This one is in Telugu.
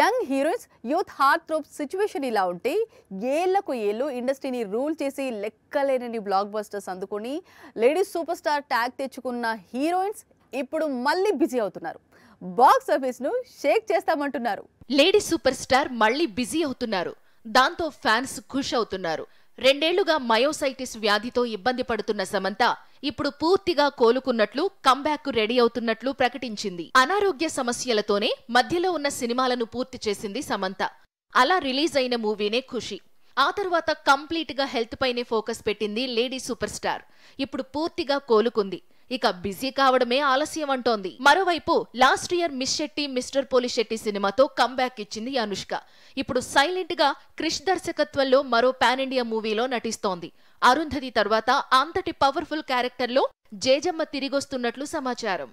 young heroines youth heartthrob situation ఇలా ఉంటే ఏళ్లకు ఏళ్ళు ఇండస్ట్రీని రూల్ చేసి లెక్కలేనని బ్లాక్ బస్టర్స్ అందుకుని లేడీస్ సూపర్ స్టార్ ట్యాగ్ తెచ్చుకున్న హీరోయిన్స్ ఇప్పుడు మళ్ళీ బిజీ అవుతున్నారు బాక్స్ ఆఫీస్ను షేక్ చేస్తామంటున్నారు లేడీస్ సూపర్ స్టార్ మళ్ళీ బిజీ అవుతున్నారు దాంతో ఫ్యాన్స్ ఖుష్ అవుతున్నారు రెండేళ్లుగా మయోసైటిస్ వ్యాధితో ఇబ్బంది పడుతున్న సమంత ఇప్పుడు పూర్తిగా కోలుకున్నట్లు కంబ్యాక్ రెడీ అవుతున్నట్లు ప్రకటించింది అనారోగ్య సమస్యలతోనే మధ్యలో ఉన్న సినిమాలను పూర్తి చేసింది సమంత అలా రిలీజ్ అయిన మూవీనే ఖుషి ఆ తర్వాత కంప్లీట్ గా హెల్త్ పైనే ఫోకస్ పెట్టింది లేడీ సూపర్ స్టార్ ఇప్పుడు పూర్తిగా కోలుకుంది ఇక బిజీ కావడమే ఆలస్యం అంటోంది మరోవైపు last year Miss Shetty Mister Polishetty సినిమాతో కంబ్యాక్ ఇచ్చింది అనుష్క ఇప్పుడు సైలెంట్ గా క్రిష్ దర్శకత్వంలో మరో పాన్ ఇండియా మూవీలో నటిస్తోంది అరుంధతి తర్వాత అంతటి పవర్ఫుల్ క్యారెక్టర్లో జేజమ్మ తిరిగొస్తున్నట్లు సమాచారం